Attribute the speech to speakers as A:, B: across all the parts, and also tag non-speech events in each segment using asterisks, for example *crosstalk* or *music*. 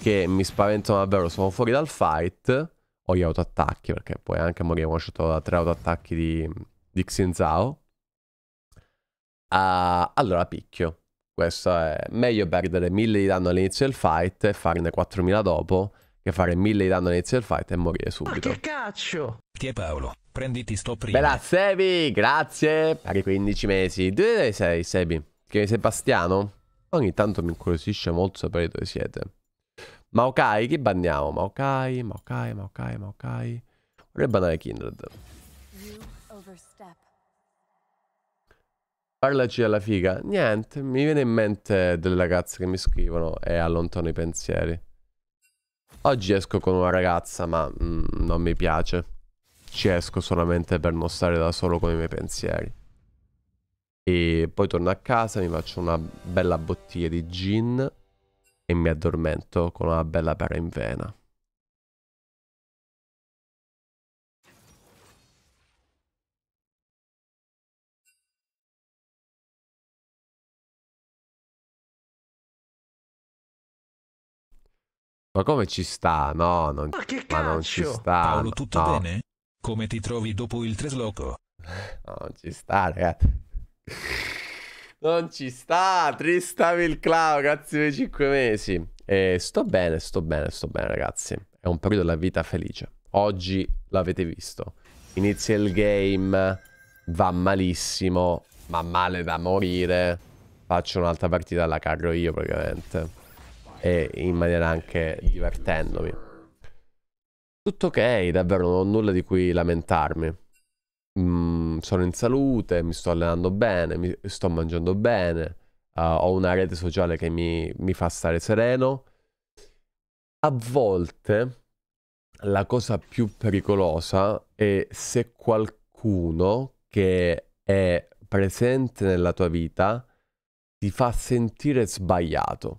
A: che mi spaventano davvero. Sono fuori dal fight. Ho gli autoattacchi perché poi anche morire ho shot da tre autoattacchi di, di Xin Zhao. Uh, ah, allora picchio. Questo è meglio perdere 1000 di danno all'inizio del fight e farne 4000 dopo che fare 1000 di danno all'inizio del fight e morire subito. Ma che caccio! Ti è Paolo, prenditi sto prima. Bella Sebi, grazie per i 15 mesi. Dove sei Sebi? Ti chiami Sebastiano? Ogni tanto mi incuriosisce molto sapere dove siete. Maokai, chi banniamo? Maokai, Maokai, Maokai, Maokai. Vorrei bannare Kindred. Parlaci alla figa. Niente, mi viene in mente delle ragazze che mi scrivono e allontano i pensieri. Oggi esco con una ragazza, ma mm, non mi piace. Ci esco solamente per non stare da solo con i miei pensieri. E poi torno a casa, mi faccio una bella bottiglia di gin e mi addormento con una bella pera in vena. Ma come ci sta? No, non, ma che ma non ci sta. Paolo, tutto no. bene? Come ti trovi dopo il trasloco? *laughs* No, non ci sta, ragazzi. Non ci sta, Tristamil Clown, grazie per i cinque mesi. E sto bene, sto bene, sto bene ragazzi. È un periodo della vita felice. Oggi l'avete visto. Inizia il game, va malissimo, ma male da morire. Faccio un'altra partita alla carro io praticamente. E in maniera anche divertendomi. Tutto ok, davvero, non ho nulla di cui lamentarmi sono in salute, mi sto allenando bene, mi sto mangiando bene, uh, ho una rete sociale che mi, mi fa stare sereno. A volte la cosa più pericolosa è se qualcuno che è presente nella tua vita ti fa sentire sbagliato.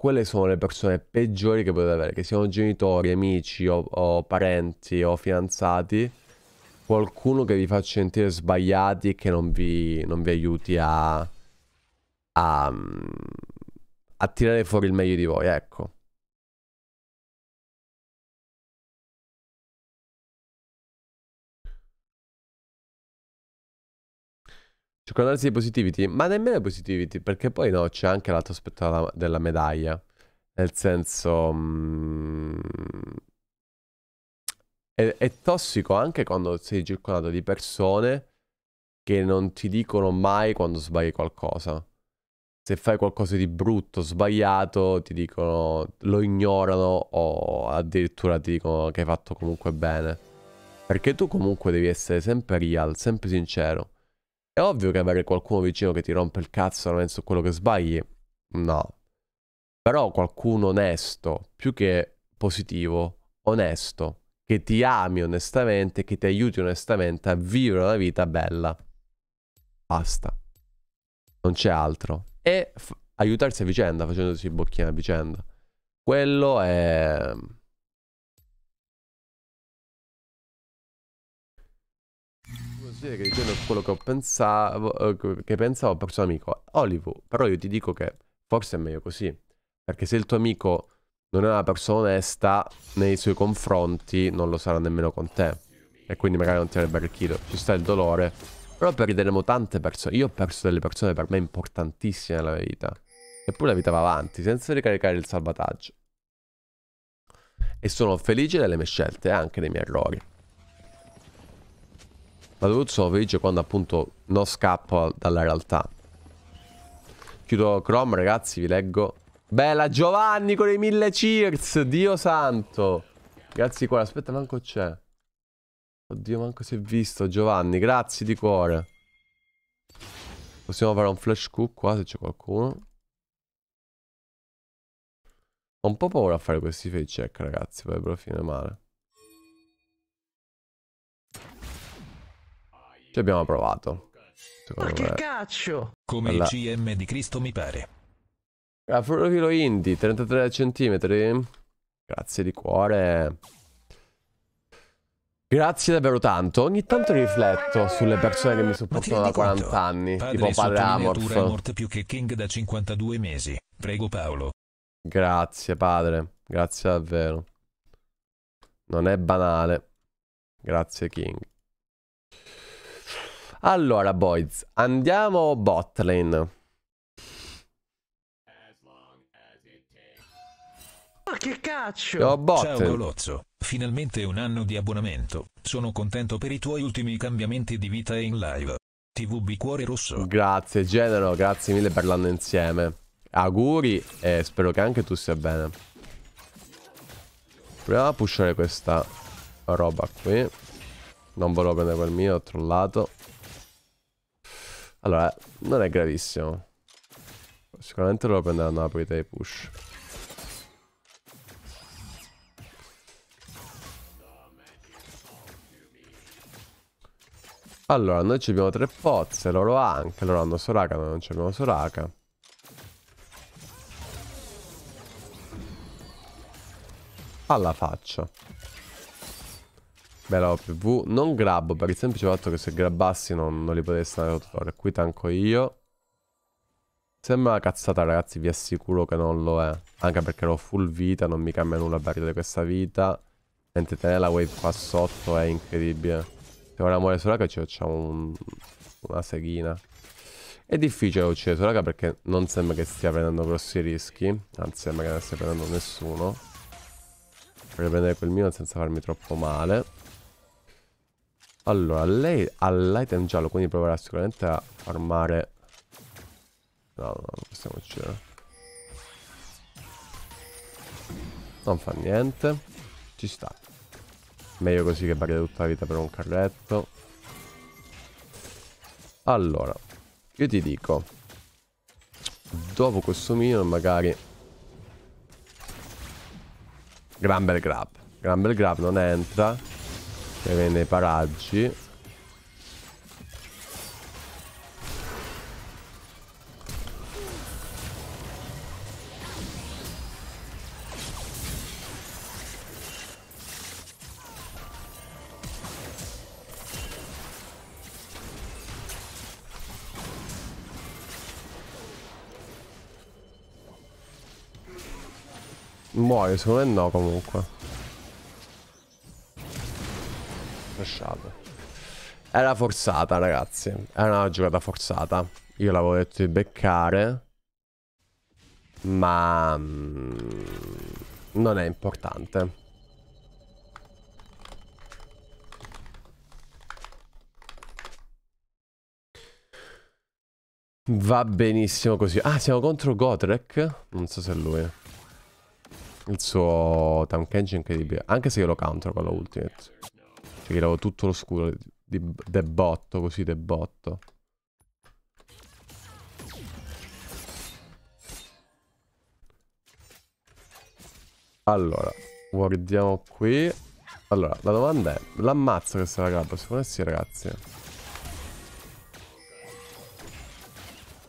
A: Quelle sono le persone peggiori che potete avere, che siano genitori, amici o, o parenti o fidanzati qualcuno che vi faccia sentire sbagliati e che non vi, non vi aiuti a, a, a tirare fuori il meglio di voi, ecco. Circondarsi di positivity? Ma nemmeno positivity, perché poi no, c'è anche l'altro aspetto della, della, medaglia. Nel senso... Mh, mm, è, è tossico anche quando sei circondato di persone che non ti dicono mai quando sbagli qualcosa. Se fai qualcosa di brutto, sbagliato, ti dicono, lo ignorano o addirittura ti dicono che hai fatto comunque bene. Perché tu comunque devi essere sempre real, sempre sincero. È ovvio che avere qualcuno vicino che ti rompe il cazzo non è su quello che sbagli. No. Però qualcuno onesto, più che positivo, onesto che ti ami onestamente, che ti aiuti onestamente a vivere una vita bella. Basta. Non c'è altro. E aiutarsi a vicenda, facendosi bocchina a vicenda. Quello è... dire che dicendo quello che pensavo, eh, che pensavo per suo amico Olivo, però io ti dico che forse è meglio così, perché se il tuo amico non è una persona onesta nei suoi confronti, non lo sarà nemmeno con te. E quindi magari non ti avrebbe arricchito. Ci sta il dolore. Però perderemo tante persone. Io ho perso delle persone per me importantissime nella mia vita. Eppure la vita va avanti, senza ricaricare il salvataggio. E sono felice delle mie scelte e anche dei miei errori. Ma soprattutto sono felice quando appunto non scappo dalla realtà. Chiudo Chrome, ragazzi, vi leggo Bella Giovanni con i mille cheers, Dio santo. Grazie di cuore, aspetta, manco c'è. Oddio, manco si è visto, Giovanni, grazie di cuore. Possiamo fare un flash cook qua se c'è qualcuno. Ho un po' paura a fare questi fake check, ragazzi, poi però fine male. Ci abbiamo provato. Ma che me. caccio! Come Bella. il GM di Cristo mi pare. Profilo Indy, 33 cm. Grazie di cuore. Grazie davvero tanto. Ogni tanto rifletto sulle persone che mi supportano da 40 conto? anni, Padre tipo padre Amorf. Amort più che King da 52 mesi. Prego Paolo. Grazie padre, grazie davvero. Non è banale. Grazie King. Allora boys, andiamo botlane. Ma che caccio? Oh, botte. Ciao Golozzo, finalmente un anno di abbonamento. Sono contento per i tuoi ultimi cambiamenti di vita in live. TVB Cuore Rosso. Grazie Genero, grazie mille per l'anno insieme. Auguri e spero che anche tu stia bene. Proviamo a pushare questa roba qui. Non volevo prendere quel mio, ho trollato. Allora, non è gravissimo. Sicuramente lo prenderanno la priorità di push. Allora, noi ci abbiamo tre pozze, loro anche. Loro hanno Soraka, noi non ci abbiamo Soraka. Alla faccia. Bella OPV. Non grabbo, per il semplice fatto che se grabbassi non, non li potessi andare a sotto Qui tanco io. Sembra una cazzata, ragazzi, vi assicuro che non lo è. Anche perché ero full vita, non mi cambia nulla perdere questa vita. Mentre tenere la wave qua sotto è incredibile. Devo ramore Soraka ci facciamo un, una seghina. È difficile uccidere Soraka perché non sembra che stia prendendo grossi rischi. Anzi, sembra che non stia prendendo nessuno. Vorrei prendere quel mio senza farmi troppo male. Allora, lei ha l'item giallo, quindi proverà sicuramente a farmare... No, no, non possiamo uccidere. Non fa niente. Ci sta. Meglio così che varia tutta la vita per un carretto. Allora, io ti dico, dopo questo minion magari... Grumble grab. Grumble grab non entra, che vende i paraggi. Muore, secondo me no comunque. Lasciate. Era forzata, ragazzi. Era una giocata forzata. Io l'avevo detto di beccare. Ma... Mm, non è importante. Va benissimo così. Ah, siamo contro Godrek? Non so se è lui il suo tank engine è incredibile. Anche se io lo counter con la ultimate. Cioè gli levo tutto lo scuro di, de botto, così de botto. Allora, guardiamo qui. Allora, la domanda è, l'ammazza questa ragazza? Secondo me sì, ragazzi.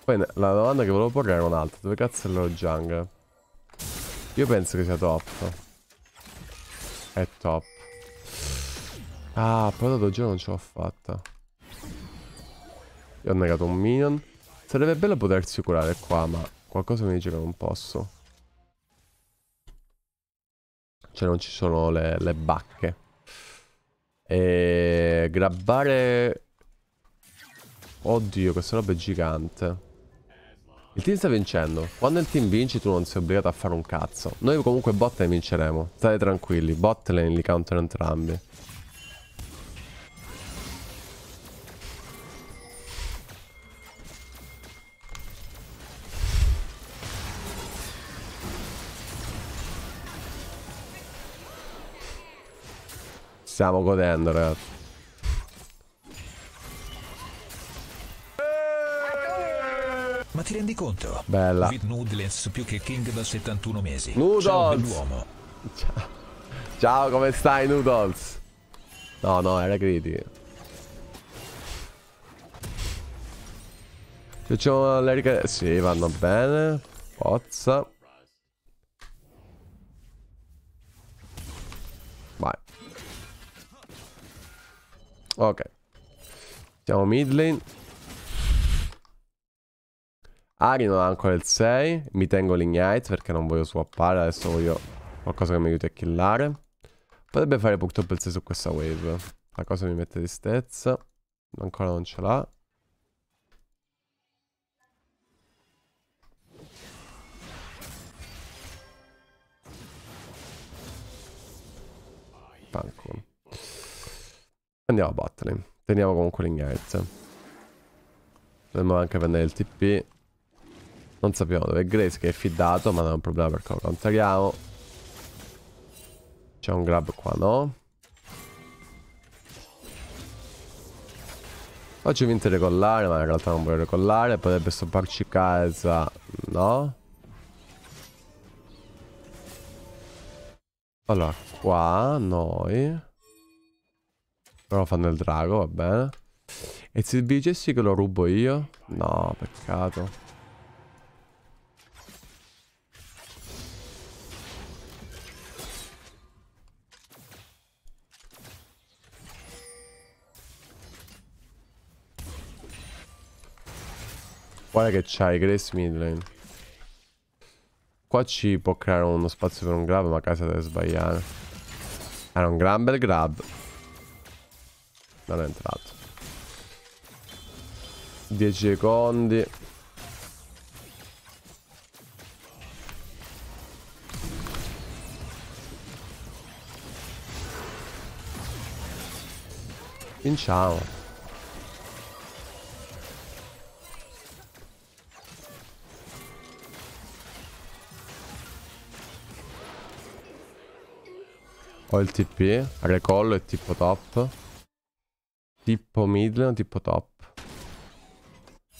A: Poi la domanda che volevo porre era un'altra. Dove cazzo è il loro jungle? Io penso che sia top. È top. Ah, però dopo giro non ce l'ho fatta. Io ho negato un minion. Sarebbe bello potersi curare qua, ma qualcosa mi dice che non posso. Cioè non ci sono le, le bacche. E grabbare... Oddio, questa roba è gigante. Il team sta vincendo. Quando il team vince tu non sei obbligato a fare un cazzo. Noi comunque bot ne vinceremo. State tranquilli. Bot lane li counter entrambi. Stiamo godendo ragazzi. Ti rendi conto? Bella. With Noodles più che King da 71 mesi. Noodles! Ciao, Ciao. come stai Noodles? No, no, era critica. Facciamo le ricariche. Sì, vanno bene. Pozza. Vai. Ok. Siamo mid lane. Ari non ha ancora il 6. Mi tengo l'Ignite perché non voglio swappare. Adesso voglio qualcosa che mi aiuti a killare. Potrebbe fare purtroppo il 6 su questa wave. La cosa mi mette di tristezza. Ancora non ce l'ha. Panco. Andiamo a battere. Teniamo comunque l'Ignite. Dovremmo anche prendere il TP. Non sappiamo dove è Grace che è fidato, ma non è un problema perché lo contrariamo. C'è un grab qua, no? Oggi vinto recollare, ma in realtà non vuole recollare. Potrebbe stopparci casa, no? Allora, qua noi. Però fanno il drago, va bene. E se vi dicessi che lo rubo io? No, peccato. Guarda che c'hai Grace Midlane. Qua ci può creare uno spazio per un grab, ma casa deve sbagliare. Era un gran bel grab. Non è entrato. 10 secondi. Vinciamo. Ho il TP, recollo è tipo top. Tipo mid, tipo top.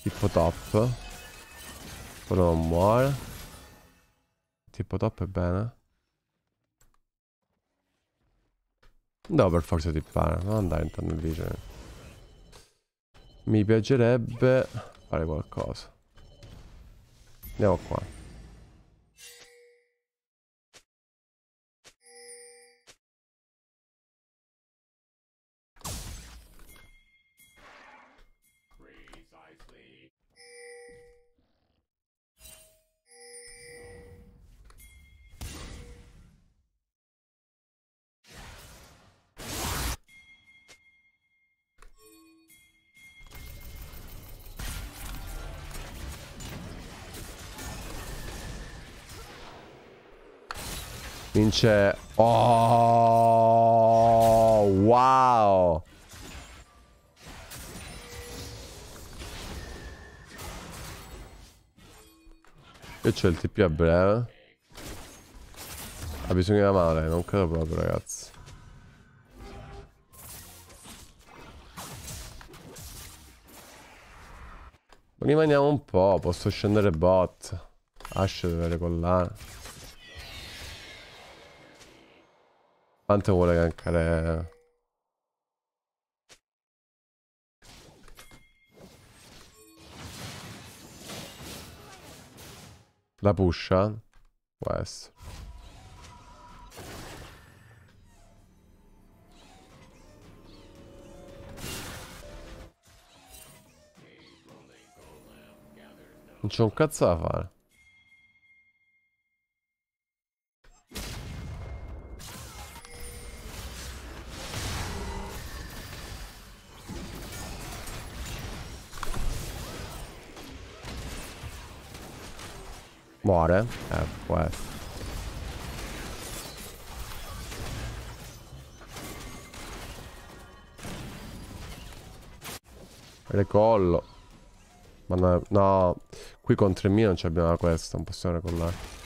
A: Tipo top. Quello non muore. Tipo top è bene. Non devo per forza tippare, non andare intanto in vision. Mi piacerebbe fare qualcosa. Andiamo qua. vince... Oh, wow! Io c'ho il TP a breve. Ha bisogno di amare, non credo proprio, ragazzi. Rimaniamo un po', posso scendere bot. Asce deve recollare. Panther oder kann er. Äh. La buscia. Può essere. Non c'è water, of course. Recollo. Ma no, no. qui con 3.000 non c'abbiamo la questa, non possiamo recollare.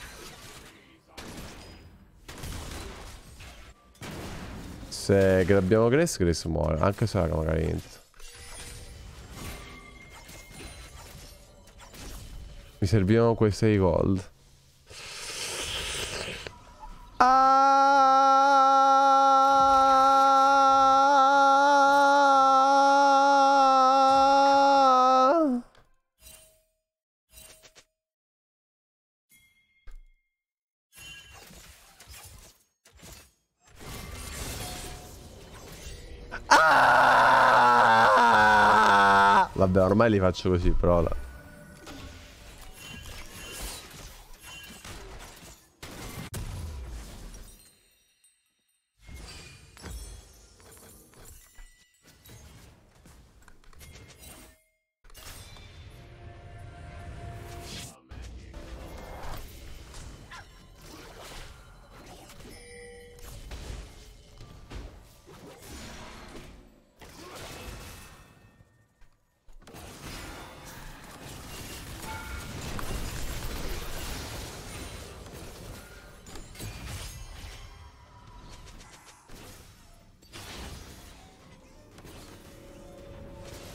A: Se abbiamo Grace, Grace muore. Anche se magari niente. Mi servivano quei 6 gold. Ah! Ah! Vabbè, ormai li faccio così, però...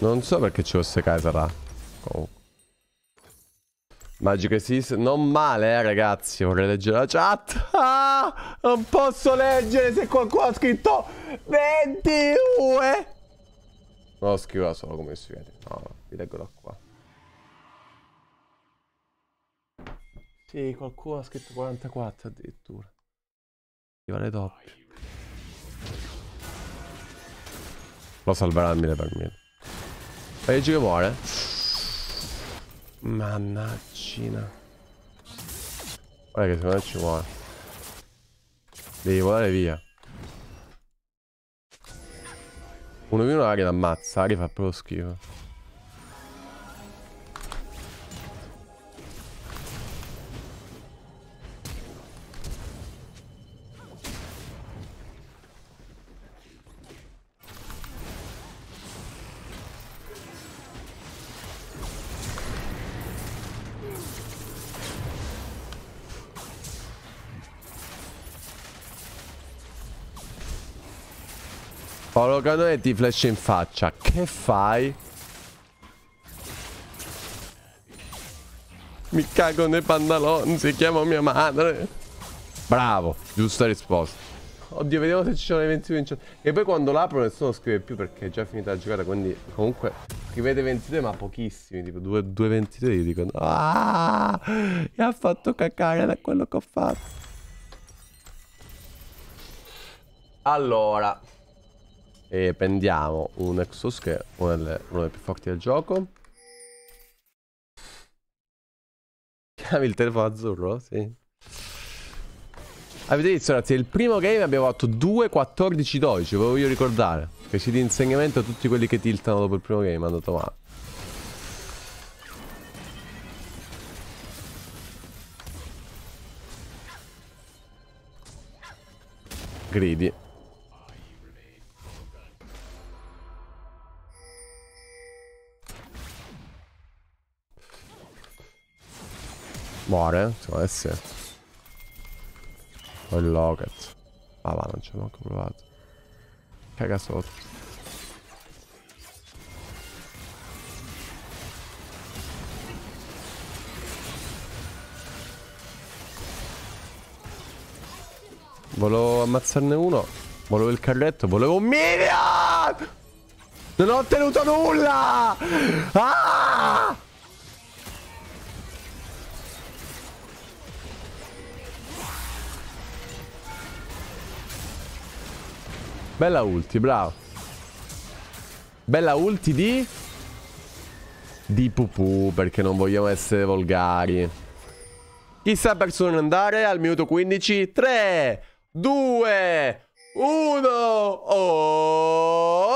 A: Non so perché ci fosse Kaisara. Comunque. Oh. Magic Assist, non male eh ragazzi, vorrei leggere la chat ah, Non posso leggere se qualcuno ha scritto 22 No, lo scrivo solo come si vede No, vi leggo da qua Sì, qualcuno ha scritto 44 addirittura Ti vale doppio Lo salverà a mille per mille Parigi che muore. Mannaggina. Guarda che secondo me ci muore. Devi volare via. Uno di uno l'aria l'ammazza, l'aria fa proprio schifo. Paolo Canone ti flash in faccia. Che fai? Mi cago nei pantaloni, si chiama mia madre. Bravo, giusta risposta. Oddio, vediamo se ci sono eventi vincenti. E poi quando l'apro nessuno scrive più perché è già finita la giocata, quindi comunque scrivete 22 ma pochissimi, tipo due, 2 23 io dico ah, mi ha fatto cacare da quello che ho fatto. Allora, e prendiamo un Exos che è uno, delle, uno dei più forti del gioco. Chiami il telefono azzurro? Sì. Avete visto ragazzi, il primo game abbiamo fatto 2, 14, 12, ve lo voglio ricordare. Che ci di insegnamento a tutti quelli che tiltano dopo il primo game, hanno andato male. Greedy. Muore? Secondo me sì. O il Locket. Ah va, non ci ho manco provato. Caga sotto. Volevo ammazzarne uno. Volevo il carretto. Volevo un minion! Non ho ottenuto nulla! Ah! Bella ulti, bravo. Bella ulti di... Di pupù, perché non vogliamo essere volgari. Chissà per solo andare al minuto 15. 3, 2, 1... Oh!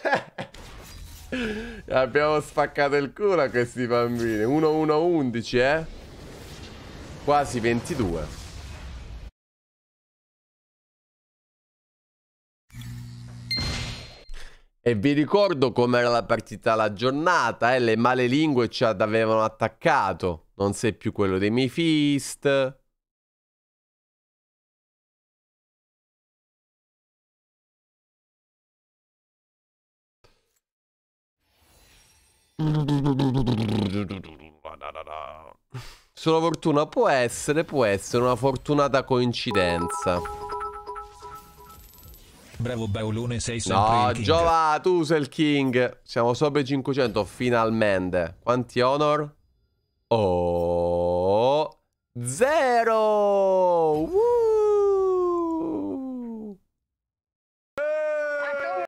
A: *laughs* Abbiamo spaccato il culo a questi bambini. 1-1-11, eh? Quasi 22. E vi ricordo com'era la partita la giornata, eh? le male lingue ci avevano attaccato. Non sei più quello dei Mifist. fist. Solo fortuna può essere, può essere una fortunata coincidenza. Bravo Baulone, sei sempre no, il king. Giova, tu sei il king. Siamo sopra i 500, finalmente. Quanti honor? Oh... Zero!